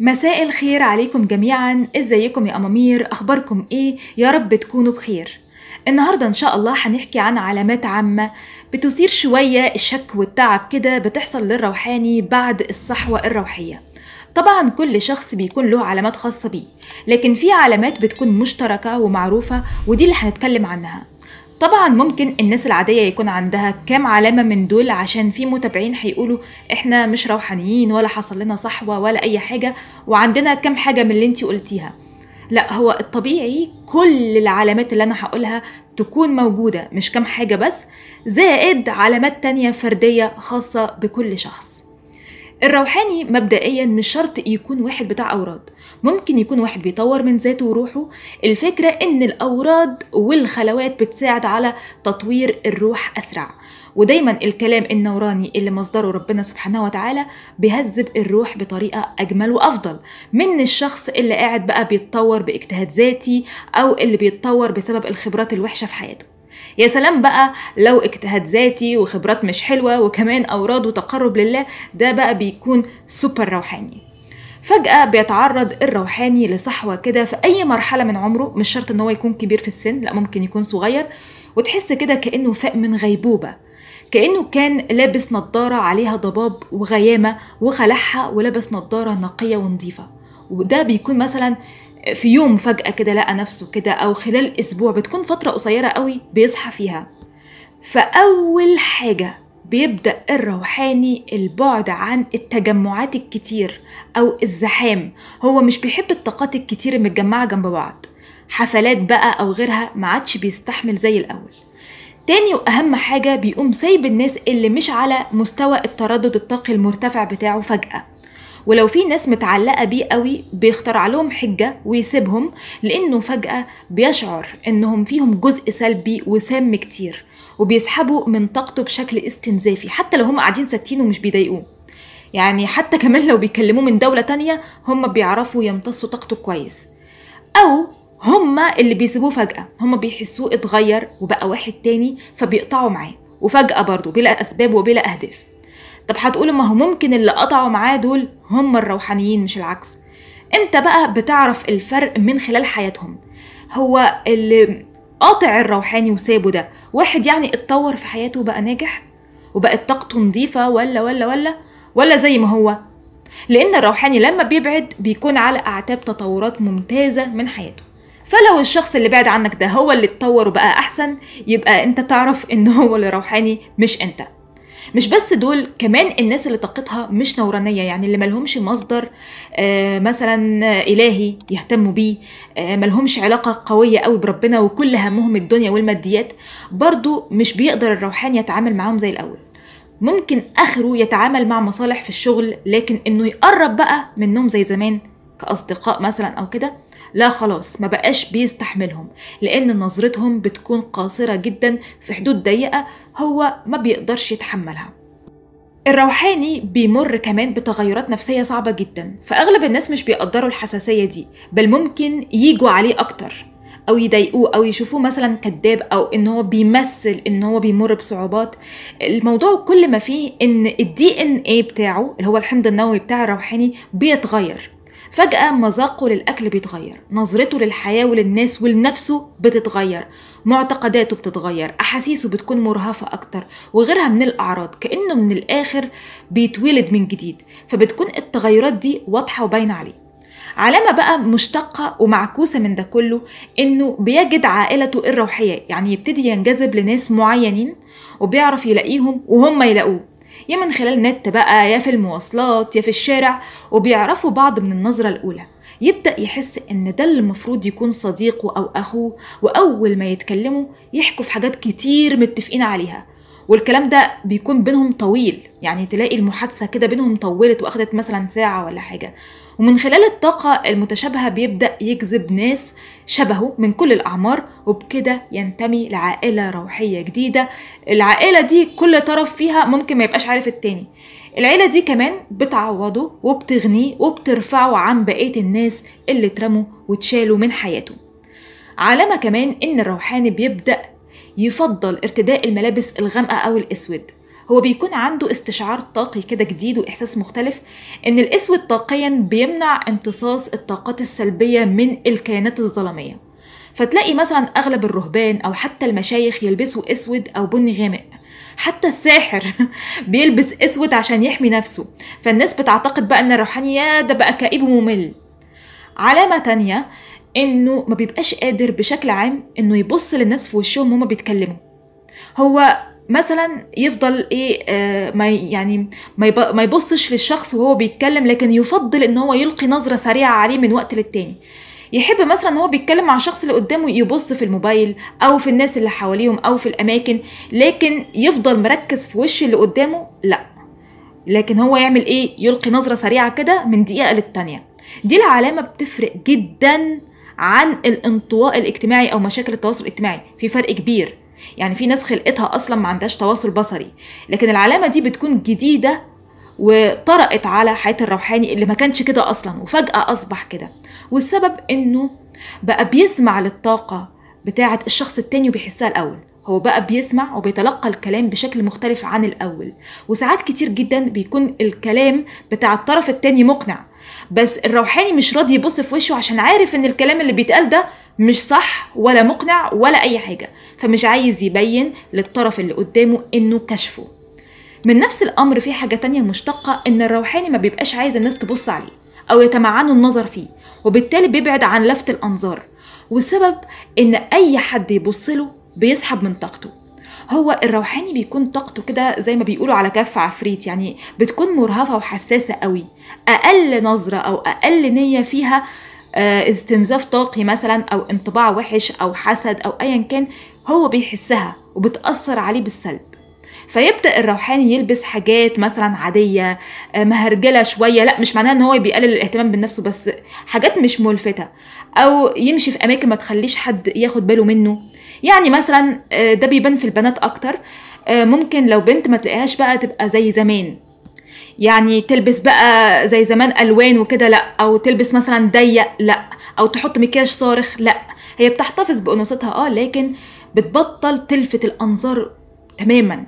مساء الخير عليكم جميعا ازيكم يا امامير اخباركم ايه يا رب تكونوا بخير النهارده ان شاء الله هنحكي عن علامات عامه بتثير شويه الشك والتعب كده بتحصل للروحاني بعد الصحوه الروحيه طبعا كل شخص بيكون له علامات خاصه بيه لكن في علامات بتكون مشتركه ومعروفه ودي اللي هنتكلم عنها طبعا ممكن الناس العادية يكون عندها كام علامة من دول عشان في متابعين هيقولوا احنا مش روحانيين ولا حصل لنا صحوة ولا اي حاجة وعندنا كام حاجة من اللي انتي قلتيها لا هو الطبيعي كل العلامات اللي انا هقولها تكون موجودة مش كام حاجة بس زائد علامات تانية فردية خاصة بكل شخص الروحاني مبدئيا مش شرط يكون واحد بتاع أوراد ممكن يكون واحد بيطور من ذاته وروحه الفكرة إن الأوراد والخلوات بتساعد على تطوير الروح أسرع ودايما الكلام النوراني اللي مصدره ربنا سبحانه وتعالى بيهذب الروح بطريقة أجمل وأفضل من الشخص اللي قاعد بقى بيتطور باجتهاد ذاتي أو اللي بيتطور بسبب الخبرات الوحشة في حياته يا سلام بقى لو اجتهاد ذاتي وخبرات مش حلوة وكمان أوراد وتقرب لله ده بقى بيكون سوبر روحاني فجأة بيتعرض الروحاني لصحوة كده في أي مرحلة من عمره مش شرط إن هو يكون كبير في السن لأ ممكن يكون صغير وتحس كده كأنه فاق من غيبوبة كأنه كان لابس نضارة عليها ضباب وغيامة وخلعها ولابس نضارة نقية ونظيفة وده بيكون مثلا في يوم فجأة كده لقى نفسه كده أو خلال أسبوع بتكون فترة قصيرة قوي بيصحى فيها فأول حاجة بيبدأ الروحاني البعد عن التجمعات الكتير أو الزحام هو مش بيحب الطاقات الكتير المتجمعة جنب بعض حفلات بقى أو غيرها ما عادش بيستحمل زي الأول تاني وأهم حاجة بيقوم سايب الناس اللي مش على مستوى التردد الطاقي المرتفع بتاعه فجأة ولو في ناس متعلقة بيه قوي بيخترع لهم حجة ويسيبهم لأنه فجأة بيشعر إنهم فيهم جزء سلبي وسام كتير وبيسحبوا من طاقته بشكل استنزافي حتى لو هم قاعدين ساكتين ومش بيضايقوه يعني حتى كمان لو بيكلموه من دولة تانية هم بيعرفوا يمتصوا طاقته كويس أو هما اللي بيسيبوه فجأة هما بيحسوه اتغير وبقى واحد تاني فبيقطعوا معاه وفجأة برضه بلا أسباب وبلا أهداف طب هتقولوا ما هو ممكن اللي قطعوا معاه دول هم الروحانيين مش العكس انت بقى بتعرف الفرق من خلال حياتهم هو اللي قاطع الروحاني وسابه ده واحد يعني اتطور في حياته وبقى ناجح وبقت طاقته نظيفة ولا ولا ولا ولا زي ما هو لأن الروحاني لما بيبعد بيكون على أعتاب تطورات ممتازة من حياته فلو الشخص اللي بعد عنك ده هو اللي اتطور وبقى أحسن يبقى أنت تعرف إن هو اللي روحاني مش أنت مش بس دول كمان الناس اللي طاقتها مش نورانيه يعني اللي ملهمش مصدر آه، مثلا الهي يهتموا بيه آه، ملهمش علاقه قويه قوي بربنا وكل همهم الدنيا والماديات برضو مش بيقدر الروحاني يتعامل معاهم زي الاول ممكن اخره يتعامل مع مصالح في الشغل لكن انه يقرب بقى منهم زي زمان كاصدقاء مثلا او كده لا خلاص ما بقاش بيستحملهم لأن نظرتهم بتكون قاصرة جدا في حدود ضيقة هو ما بيقدرش يتحملها الروحاني بيمر كمان بتغيرات نفسية صعبة جدا فأغلب الناس مش بيقدروا الحساسية دي بل ممكن يجوا عليه أكتر أو يضايقوه أو يشوفوه مثلا كذاب أو إن هو بيمثل إن هو بيمر بصعوبات الموضوع كل ما فيه إن الدي إن إيه بتاعه اللي هو الحمض النووي بتاع الروحاني بيتغير فجأة مذاقه للأكل بيتغير نظرته للحياة وللناس ولنفسه بتتغير معتقداته بتتغير أحاسيسه بتكون مرهفة أكتر وغيرها من الأعراض كأنه من الآخر بيتولد من جديد فبتكون التغيرات دي واضحة وباينة عليه علامة بقى مشتقة ومعكوسة من ده كله إنه بيجد عائلته الروحية يعني يبتدي ينجذب لناس معينين وبيعرف يلاقيهم وهم يلاقوه يا من خلال نت بقى يا في المواصلات يا في الشارع وبيعرفوا بعض من النظرة الأولى يبدأ يحس إن ده اللي المفروض يكون صديقه أو أخوه وأول ما يتكلموا يحكوا في حاجات كتير متفقين عليها والكلام ده بيكون بينهم طويل يعني تلاقي المحادثة كده بينهم طولت وأخدت مثلا ساعة ولا حاجة ومن خلال الطاقة المتشابهة بيبدأ يجذب ناس شبهه من كل الأعمار وبكده ينتمي لعائلة روحية جديدة العائلة دي كل طرف فيها ممكن ما يبقاش عارف التاني العيلة دي كمان بتعوضه وبتغنيه وبترفعه عن بقية الناس اللي اترموا واتشالوا من حياته علامة كمان إن الروحاني بيبدأ يفضل ارتداء الملابس الغامقة أو الأسود هو بيكون عنده استشعار طاقي كده جديد واحساس مختلف ان الاسود طاقيا بيمنع امتصاص الطاقات السلبيه من الكيانات الظلميه فتلاقي مثلا اغلب الرهبان او حتى المشايخ يلبسوا اسود او بني غامق حتى الساحر بيلبس اسود عشان يحمي نفسه فالناس بتعتقد بقى ان الروحانية ده بقى كئيب وممل علامة تانية انه ما بيبقاش قادر بشكل عام انه يبص للناس في وشهم وهما بيتكلموا هو مثلا يفضل ايه آه ما يعني ما يبصش للشخص وهو بيتكلم لكن يفضل ان هو يلقي نظره سريعه عليه من وقت للتاني يحب مثلا ان هو بيتكلم مع الشخص اللي قدامه يبص في الموبايل او في الناس اللي حواليهم او في الاماكن لكن يفضل مركز في وش اللي قدامه لا لكن هو يعمل ايه يلقي نظره سريعه كده من دقيقه للتانيه دي العلامه بتفرق جدا عن الانطواء الاجتماعي او مشاكل التواصل الاجتماعي في فرق كبير يعني في ناس خلقتها اصلا ما عندهاش تواصل بصري لكن العلامه دي بتكون جديده وطرقت على حياه الروحاني اللي ما كانش كده اصلا وفجاه اصبح كده والسبب انه بقى بيسمع للطاقه بتاعه الشخص التاني وبيحسها الاول هو بقى بيسمع وبيتلقى الكلام بشكل مختلف عن الأول وساعات كتير جدا بيكون الكلام بتاع الطرف التاني مقنع بس الروحاني مش راضي يبص في وشه عشان عارف ان الكلام اللي بيتقال ده مش صح ولا مقنع ولا اي حاجه فمش عايز يبين للطرف اللي قدامه انه كشفه من نفس الامر في حاجه تانية مشتقه ان الروحاني ما بيبقاش عايز الناس تبص عليه او يتمعنوا النظر فيه وبالتالي بيبعد عن لفت الانظار والسبب ان اي حد يبصله بيسحب من طاقته هو الروحاني بيكون طاقته كده زي ما بيقولوا على كف عفريت يعني بتكون مرهفة وحساسة قوي أقل نظرة أو أقل نية فيها آه، استنزاف طاقي مثلا أو انطباع وحش أو حسد أو أيا كان هو بيحسها وبتأثر عليه بالسلب فيبدا الروحاني يلبس حاجات مثلا عاديه آه، مهرجله شويه لا مش معناها ان هو بيقلل الاهتمام بنفسه بس حاجات مش ملفته او يمشي في اماكن ما تخليش حد ياخد باله منه يعني مثلا آه، ده بيبان في البنات اكتر آه، ممكن لو بنت ما تلاقيهاش بقى تبقى زي زمان يعني تلبس بقى زي زمان الوان وكده لا او تلبس مثلا ضيق لا او تحط مكياج صارخ لا هي بتحتفظ بانوثتها اه لكن بتبطل تلفت الانظار تماما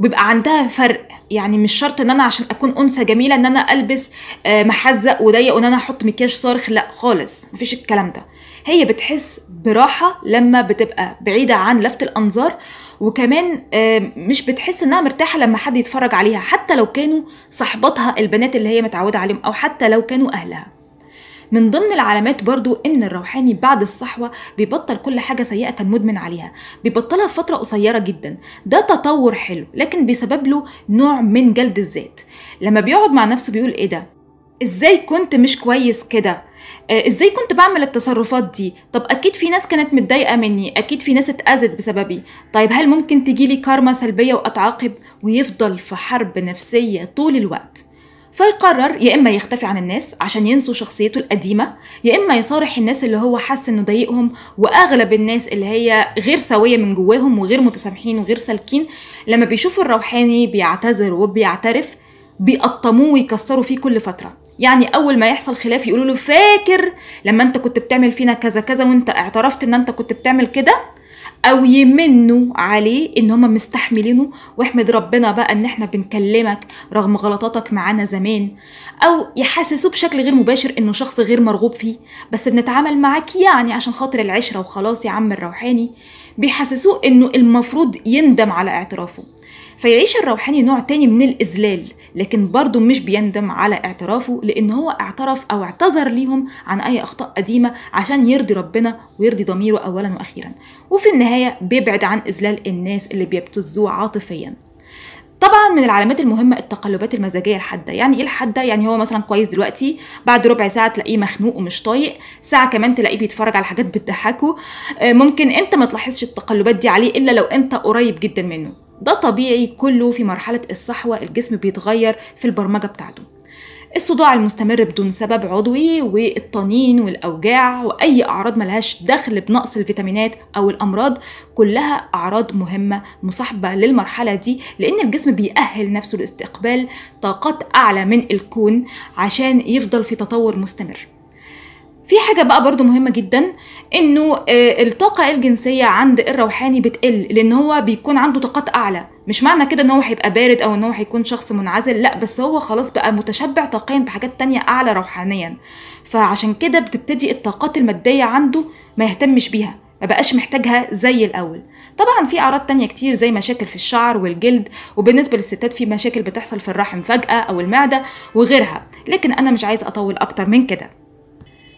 وبيبقى عندها فرق يعني مش شرط ان انا عشان اكون انثى جميله ان انا البس آه، محزق وضيق وان انا احط مكياج صارخ لا خالص مفيش الكلام ده هي بتحس براحه لما بتبقى بعيده عن لفت الانظار وكمان آه، مش بتحس انها مرتاحه لما حد يتفرج عليها حتى لو كانوا صاحباتها البنات اللي هي متعوده عليهم او حتى لو كانوا اهلها من ضمن العلامات برضو ان الروحاني بعد الصحوه بيبطل كل حاجه سيئه كان مدمن عليها بيبطلها فتره قصيره جدا ده تطور حلو لكن بيسبب له نوع من جلد الذات لما بيقعد مع نفسه بيقول ايه ده ازاي كنت مش كويس كده آه، ازاي كنت بعمل التصرفات دي طب اكيد في ناس كانت متضايقه مني اكيد في ناس اتاذت بسببي طيب هل ممكن تجيلي كارما سلبيه واتعاقب ويفضل في حرب نفسيه طول الوقت فيقرر يا اما يختفي عن الناس عشان ينسوا شخصيته القديمه يا اما يصارح الناس اللي هو حس انه ضايقهم واغلب الناس اللي هي غير سويه من جواهم وغير متسامحين وغير سالكين لما بيشوفوا الروحاني بيعتذر وبيعترف بيقطموه ويكسروا فيه كل فتره يعني اول ما يحصل خلاف يقولوا له فاكر لما انت كنت بتعمل فينا كذا كذا وانت اعترفت ان انت كنت بتعمل كده او يمنوا عليه ان هم مستحملينه واحمد ربنا بقى ان احنا بنكلمك رغم غلطاتك معانا زمان او يحسسوه بشكل غير مباشر انه شخص غير مرغوب فيه بس بنتعامل معاك يعني عشان خاطر العشره وخلاص يا عم الروحاني بيحسسوه انه المفروض يندم على اعترافه فيعيش الروحاني نوع تاني من الإذلال لكن برضه مش بيندم على اعترافه لأن هو اعترف أو اعتذر ليهم عن أي أخطاء قديمة عشان يرضي ربنا ويرضي ضميره أولا وأخيرا وفي النهاية بيبعد عن إذلال الناس اللي بيبتزوه عاطفيا طبعا من العلامات المهمه التقلبات المزاجيه الحاده يعني ايه الحاده يعني هو مثلا كويس دلوقتي بعد ربع ساعه تلاقيه مخنوق ومش طايق ساعه كمان تلاقيه بيتفرج على حاجات بتضحكه آه، ممكن انت ما تلاحظش التقلبات دي عليه الا لو انت قريب جدا منه ده طبيعي كله في مرحله الصحوه الجسم بيتغير في البرمجه بتاعته الصداع المستمر بدون سبب عضوي والطنين والأوجاع وأي أعراض ملهاش دخل بنقص الفيتامينات أو الأمراض كلها أعراض مهمة مصاحبة للمرحلة دي لأن الجسم بيأهل نفسه لاستقبال طاقات أعلى من الكون عشان يفضل في تطور مستمر في حاجة بقى برضو مهمة جدا انه آه، الطاقة الجنسية عند الروحاني بتقل لان هو بيكون عنده طاقات اعلى مش معنى كده ان هو هيبقى بارد او ان هو هيكون شخص منعزل لا بس هو خلاص بقى متشبع طاقيا بحاجات تانية اعلى روحانيا فعشان كده بتبتدي الطاقات المادية عنده ما يهتمش بيها ما بقاش محتاجها زي الاول طبعا في اعراض تانية كتير زي مشاكل في الشعر والجلد وبالنسبه للستات في مشاكل بتحصل في الرحم فجاه او المعده وغيرها لكن انا مش عايز اطول اكتر من كده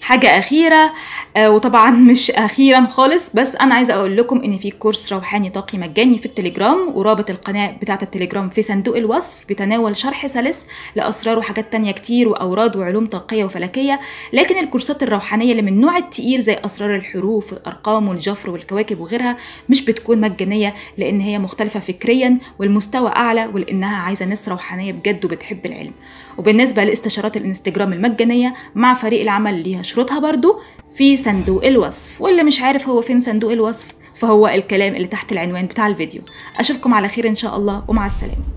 حاجه اخيره آه وطبعا مش اخيرا خالص بس انا عايزه اقول لكم ان في كورس روحاني طاقي مجاني في التليجرام ورابط القناه بتاعه التليجرام في صندوق الوصف بتناول شرح سلس لاسرار وحاجات تانية كتير واوراد وعلوم طاقيه وفلكيه لكن الكورسات الروحانيه اللي من النوع التقيل زي اسرار الحروف والارقام والجفر والكواكب وغيرها مش بتكون مجانيه لان هي مختلفه فكريا والمستوى اعلى ولانها عايزه ناس روحانيه بجد وبتحب العلم وبالنسبه لاستشارات الانستجرام المجانيه مع فريق العمل ليها شروطها برضو في صندوق الوصف واللي مش عارف هو فين صندوق الوصف فهو الكلام اللي تحت العنوان بتاع الفيديو أشوفكم على خير إن شاء الله ومع السلامة